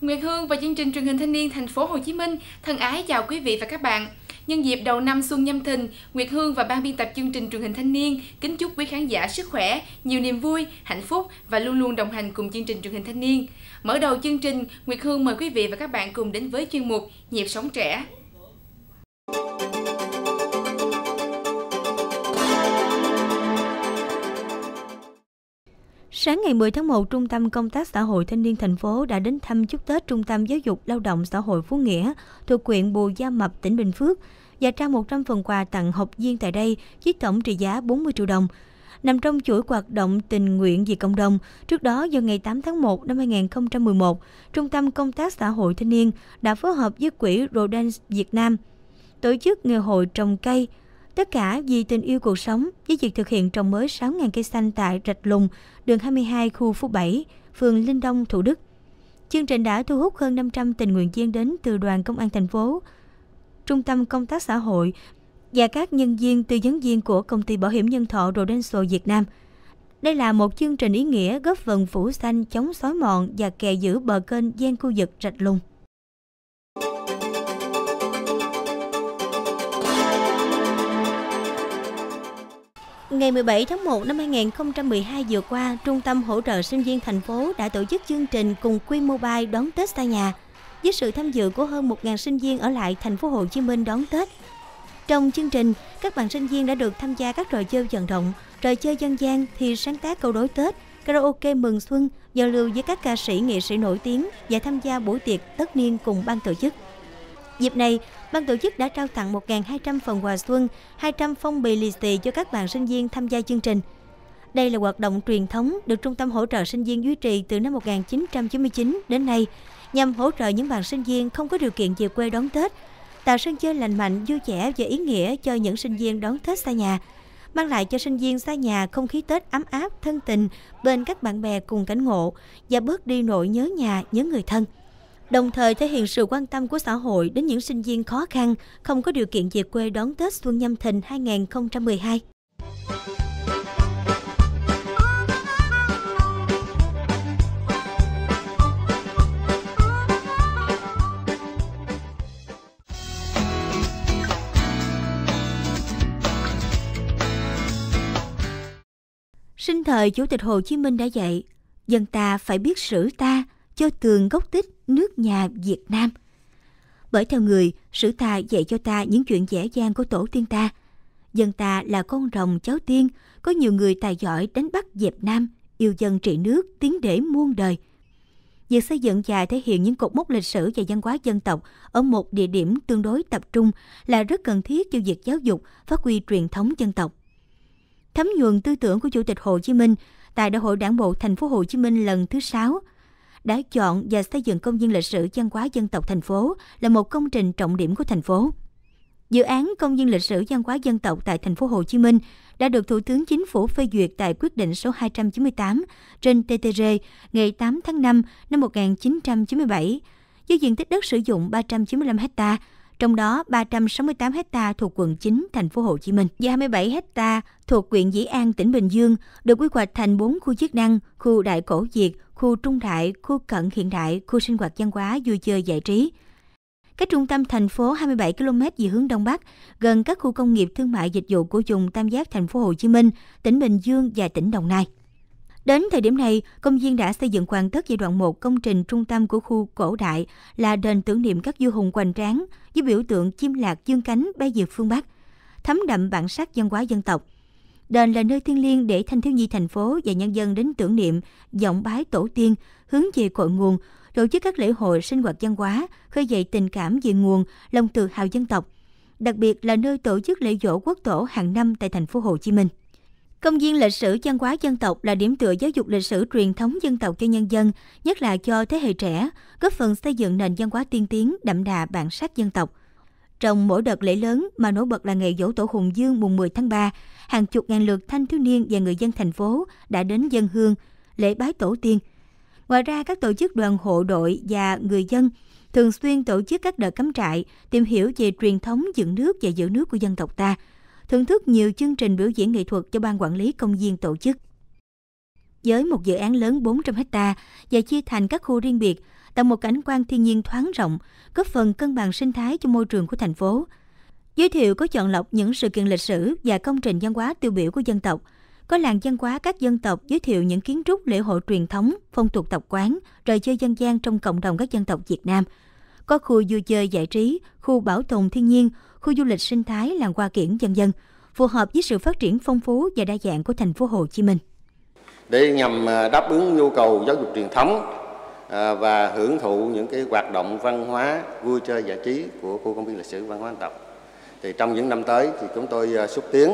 Nguyệt Hương và chương trình truyền hình thanh niên thành phố Hồ Chí Minh thân ái chào quý vị và các bạn. Nhân dịp đầu năm xuân nhâm thìn, Nguyệt Hương và ban biên tập chương trình truyền hình thanh niên kính chúc quý khán giả sức khỏe, nhiều niềm vui, hạnh phúc và luôn luôn đồng hành cùng chương trình truyền hình thanh niên. Mở đầu chương trình, Nguyệt Hương mời quý vị và các bạn cùng đến với chuyên mục Nhịp sống trẻ. Sáng ngày 10 tháng 1, Trung tâm Công tác Xã hội Thanh niên thành phố đã đến thăm chúc Tết Trung tâm Giáo dục Lao động Xã hội Phú Nghĩa thuộc huyện Bù Gia Mập, tỉnh Bình Phước và trao 100 phần quà tặng học viên tại đây với tổng trị giá 40 triệu đồng. Nằm trong chuỗi hoạt động tình nguyện vì cộng đồng, trước đó vào ngày 8 tháng 1 năm 2011, Trung tâm Công tác Xã hội Thanh niên đã phối hợp với Quỹ Rodents Việt Nam tổ chức ngày hội trồng cây Tất cả vì tình yêu cuộc sống với việc thực hiện trồng mới 6.000 cây xanh tại Rạch Lùng, đường 22 khu phố 7, phường Linh Đông, Thủ Đức. Chương trình đã thu hút hơn 500 tình nguyện viên đến từ đoàn công an thành phố, trung tâm công tác xã hội và các nhân viên tư vấn viên của công ty bảo hiểm nhân thọ Rodenso Việt Nam. Đây là một chương trình ý nghĩa góp phần phủ xanh chống xói mòn và kè giữ bờ kênh gian khu vực Rạch Lùng. Ngày 17 tháng 1 năm 2012 vừa qua, Trung tâm Hỗ trợ Sinh viên thành phố đã tổ chức chương trình cùng quy Mobile đón Tết xa nhà, với sự tham dự của hơn 1.000 sinh viên ở lại thành phố Hồ Chí Minh đón Tết. Trong chương trình, các bạn sinh viên đã được tham gia các trò chơi vận động, trò chơi dân gian, thi sáng tác câu đối Tết, karaoke mừng xuân, giao lưu với các ca sĩ nghệ sĩ nổi tiếng và tham gia buổi tiệc tất niên cùng ban tổ chức. Dịp này, ban tổ chức đã trao tặng 1.200 phần quà xuân, 200 phong bì lì xì cho các bạn sinh viên tham gia chương trình. Đây là hoạt động truyền thống được Trung tâm Hỗ trợ Sinh viên duy trì từ năm 1999 đến nay, nhằm hỗ trợ những bạn sinh viên không có điều kiện về quê đón Tết, tạo sân chơi lành mạnh, vui vẻ và ý nghĩa cho những sinh viên đón Tết xa nhà, mang lại cho sinh viên xa nhà không khí Tết ấm áp, thân tình bên các bạn bè cùng cảnh ngộ và bớt đi nỗi nhớ nhà, nhớ người thân đồng thời thể hiện sự quan tâm của xã hội đến những sinh viên khó khăn, không có điều kiện về quê đón Tết Xuân Nhâm Thìn 2012. Sinh thời Chủ tịch Hồ Chí Minh đã dạy, dân ta phải biết sử ta, cho tường gốc tích nước nhà Việt Nam. Bởi theo người, sử ta dạy cho ta những chuyện dễ dàng của tổ tiên ta. Dân ta là con rồng cháu tiên, có nhiều người tài giỏi đánh bắt dẹp Nam, yêu dân trị nước, tiến để muôn đời. Việc xây dựng và thể hiện những cột mốc lịch sử và văn hóa dân tộc ở một địa điểm tương đối tập trung là rất cần thiết cho việc giáo dục, phát huy truyền thống dân tộc. Thấm nhuần tư tưởng của Chủ tịch Hồ Chí Minh tại Đại hội Đảng bộ Thành phố Hồ Chí Minh lần thứ 6 – đã chọn và xây dựng công viên lịch sử văn hóa dân tộc thành phố là một công trình trọng điểm của thành phố. Dự án công viên lịch sử văn hóa dân tộc tại thành phố Hồ Chí Minh đã được Thủ tướng Chính phủ phê duyệt tại quyết định số 298 trên TTG ngày 8 tháng 5 năm 1997 với diện tích đất sử dụng 395 hectare trong đó 368 ha thuộc quận 9 thành phố Hồ Chí Minh và 27 ha thuộc huyện Dĩ An tỉnh Bình Dương được quy hoạch thành 4 khu chức năng, khu đại cổ diệt khu trung đại, khu cận hiện đại, khu sinh hoạt văn hóa, vui chơi giải trí. Cách trung tâm thành phố 27 km về hướng đông bắc, gần các khu công nghiệp thương mại dịch vụ của vùng tam giác thành phố Hồ Chí Minh, tỉnh Bình Dương và tỉnh Đồng Nai. Đến thời điểm này, công viên đã xây dựng hoàn tất giai đoạn 1 công trình trung tâm của khu cổ đại là đền tưởng niệm các vua hùng hoành tráng với biểu tượng chim lạc dương cánh bay diệt phương Bắc, thấm đậm bản sắc văn hóa dân tộc. Đền là nơi thiêng liêng để thanh thiếu nhi thành phố và nhân dân đến tưởng niệm, vọng bái tổ tiên, hướng về cội nguồn, tổ chức các lễ hội sinh hoạt văn hóa, khơi dậy tình cảm về nguồn, lòng tự hào dân tộc. Đặc biệt là nơi tổ chức lễ dỗ quốc tổ hàng năm tại thành phố Hồ Chí Minh. Công viên lịch sử văn hóa dân tộc là điểm tựa giáo dục lịch sử truyền thống dân tộc cho nhân dân, nhất là cho thế hệ trẻ, góp phần xây dựng nền văn hóa tiên tiến, đậm đà bản sắc dân tộc. Trong mỗi đợt lễ lớn mà nổi bật là ngày dỗ tổ Hùng Dương mùng 10 tháng 3, hàng chục ngàn lượt thanh thiếu niên và người dân thành phố đã đến dân hương, lễ bái tổ tiên. Ngoài ra, các tổ chức đoàn hộ đội và người dân thường xuyên tổ chức các đợt cắm trại, tìm hiểu về truyền thống dựng nước và giữ nước của dân tộc ta – thưởng thức nhiều chương trình biểu diễn nghệ thuật do ban quản lý công viên tổ chức. Với một dự án lớn 400 ha và chia thành các khu riêng biệt, tạo một cảnh quan thiên nhiên thoáng rộng, góp phần cân bằng sinh thái cho môi trường của thành phố. Giới thiệu có chọn lọc những sự kiện lịch sử và công trình văn hóa tiêu biểu của dân tộc, có làng văn hóa các dân tộc giới thiệu những kiến trúc lễ hội truyền thống, phong tục tập quán, trò chơi dân gian trong cộng đồng các dân tộc Việt Nam. Có khu vui chơi giải trí, khu bảo tồn thiên nhiên, khu du lịch sinh thái làng hoa kiển dân dân, phù hợp với sự phát triển phong phú và đa dạng của thành phố Hồ Chí Minh. Để nhằm à, đáp ứng nhu cầu giáo dục truyền thống à, và hưởng thụ những cái hoạt động văn hóa vui chơi giải trí của khu công viên lịch sử văn hóa dân tộc thì trong những năm tới thì chúng tôi à, xúc tiến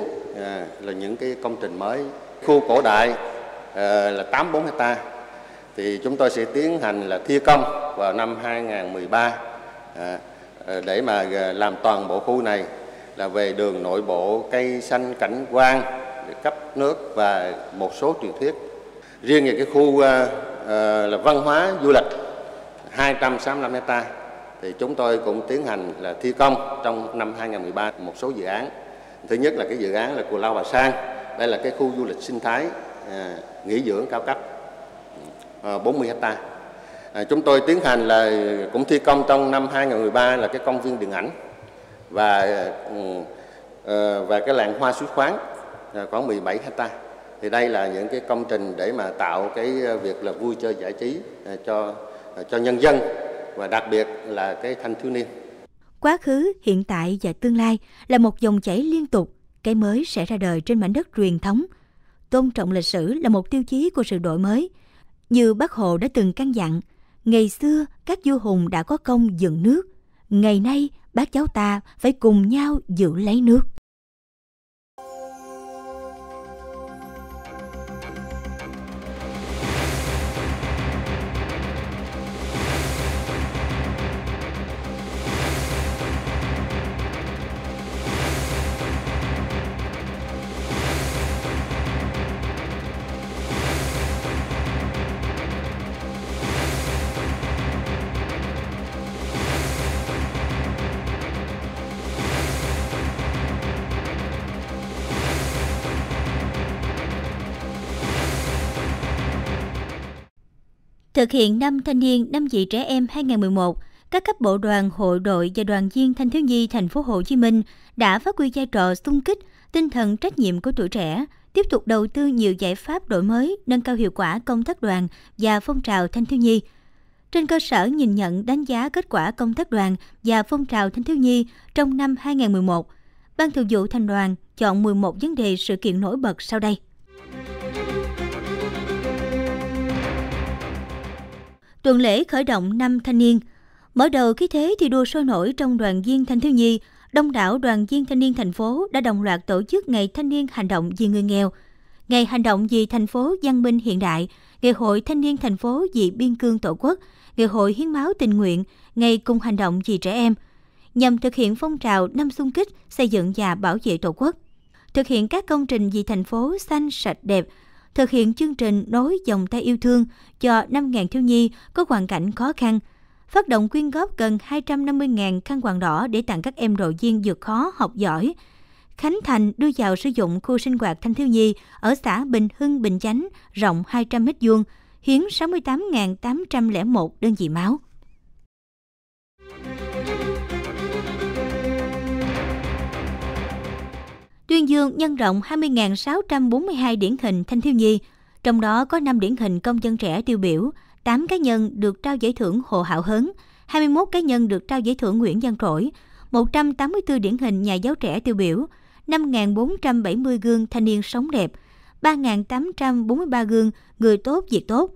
là những cái công trình mới khu cổ đại là 84 hecta thì chúng tôi sẽ tiến hành là thi công vào năm 2013 Ờ, để mà ờ, làm toàn bộ khu này là về đường nội bộ cây xanh cảnh quan cấp nước và một số truyền thuyết riêng về cái khu ờ, là văn hóa du lịch 265 hecta thì chúng tôi cũng tiến hành là thi công trong năm 2013 một số dự án thứ nhất là cái dự án là Cù Lao Bà Sang đây là cái khu du lịch sinh thái nghỉ dưỡng cao cấp 40 hecta à, chúng tôi tiến hành là cũng thi công trong năm 2013 là cái công viên điện ảnh và ừ, ờ, và cái làng hoa suối khoáng à, khoảng 17 hecta thì đây là những cái công trình để mà tạo cái ờ, việc là vui chơi giải trí à, cho à, cho nhân dân và đặc biệt là cái thanh thiếu niên quá khứ hiện tại và tương lai là một dòng chảy liên tục cái mới sẽ ra đời trên mảnh đất truyền thống tôn trọng lịch sử là một tiêu chí của sự đổi mới như bác hồ đã từng căn dặn Ngày xưa, các vua hùng đã có công dựng nước. Ngày nay, bác cháu ta phải cùng nhau giữ lấy nước. Thực hiện năm thanh niên, năm vị trẻ em 2011, các cấp bộ đoàn, hội đội và đoàn viên thanh thiếu nhi thành phố Hồ Chí Minh đã phát huy vai trò xung kích, tinh thần trách nhiệm của tuổi trẻ, tiếp tục đầu tư nhiều giải pháp đổi mới, nâng cao hiệu quả công tác đoàn và phong trào thanh thiếu nhi. Trên cơ sở nhìn nhận đánh giá kết quả công tác đoàn và phong trào thanh thiếu nhi trong năm 2011, Ban Thường vụ Thành đoàn chọn 11 vấn đề sự kiện nổi bật sau đây. tuần lễ khởi động năm thanh niên. Mở đầu khí thế thi đua sôi nổi trong đoàn viên thanh thiếu nhi, đông đảo đoàn viên thanh niên thành phố đã đồng loạt tổ chức Ngày Thanh niên Hành động vì người nghèo, Ngày Hành động vì thành phố văn minh hiện đại, Ngày hội Thanh niên thành phố vì biên cương tổ quốc, Ngày hội hiến máu tình nguyện, Ngày cùng hành động vì trẻ em, nhằm thực hiện phong trào năm xung kích xây dựng và bảo vệ tổ quốc. Thực hiện các công trình vì thành phố xanh sạch đẹp – thực hiện chương trình Nối dòng tay yêu thương cho 5.000 thiếu nhi có hoàn cảnh khó khăn, phát động quyên góp gần 250.000 khăn quàng đỏ để tặng các em đội viên vượt khó học giỏi. Khánh Thành đưa vào sử dụng khu sinh hoạt thanh thiếu nhi ở xã Bình Hưng, Bình Chánh, rộng 200 m 2 hiến 68.801 đơn vị máu. tuyên dương nhân rộng 20.642 điển hình thanh thiếu nhi, trong đó có 5 điển hình công dân trẻ tiêu biểu, 8 cá nhân được trao giải thưởng Hồ Hạo hấn, 21 cá nhân được trao giải thưởng Nguyễn Văn Trỗi, 184 điển hình nhà giáo trẻ tiêu biểu, 5.470 gương thanh niên sống đẹp, 3.843 gương người tốt việc tốt.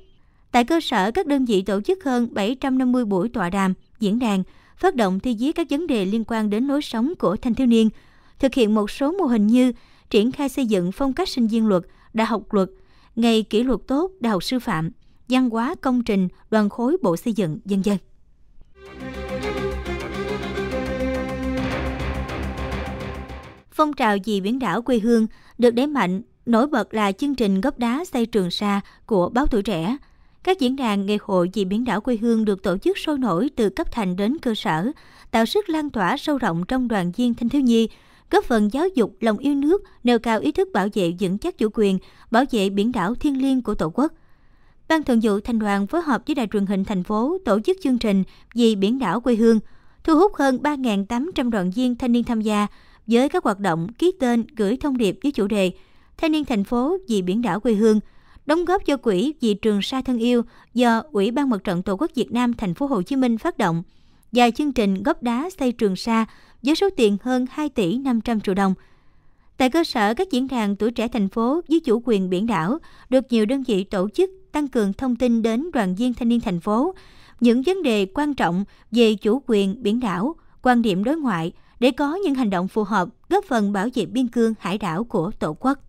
Tại cơ sở, các đơn vị tổ chức hơn 750 buổi tọa đàm, diễn đàn, phát động thi viết các vấn đề liên quan đến lối sống của thanh thiếu niên, thực hiện một số mô hình như triển khai xây dựng phong cách sinh viên luật, đại học luật, ngày kỷ luật tốt, đại học sư phạm, văn hóa công trình, đoàn khối bộ xây dựng, dân dân. Phong trào vì biển đảo quê hương được đẩy mạnh, nổi bật là chương trình góp đá xây trường sa của báo tuổi trẻ. Các diễn đàn ngày hội vì biển đảo quê hương được tổ chức sôi nổi từ cấp thành đến cơ sở, tạo sức lan tỏa sâu rộng trong đoàn viên thanh thiếu nhi, góp phần giáo dục lòng yêu nước, nêu cao ý thức bảo vệ vững chắc chủ quyền, bảo vệ biển đảo thiêng liêng của Tổ quốc. Ban Thường vụ Thành đoàn phối hợp với Đài truyền hình thành phố tổ chức chương trình Vì biển đảo quê hương, thu hút hơn 3.800 đoàn viên thanh niên tham gia với các hoạt động ký tên gửi thông điệp với chủ đề Thanh niên thành phố vì biển đảo quê hương, đóng góp cho quỹ vì Trường Sa thân yêu do Ủy ban Mặt trận Tổ quốc Việt Nam thành phố Hồ Chí Minh phát động và chương trình góp đá xây Trường Sa với số tiền hơn 2 tỷ 500 triệu đồng. Tại cơ sở, các diễn đàn tuổi trẻ thành phố với chủ quyền biển đảo được nhiều đơn vị tổ chức tăng cường thông tin đến đoàn viên thanh niên thành phố những vấn đề quan trọng về chủ quyền biển đảo, quan điểm đối ngoại để có những hành động phù hợp góp phần bảo vệ biên cương hải đảo của Tổ quốc.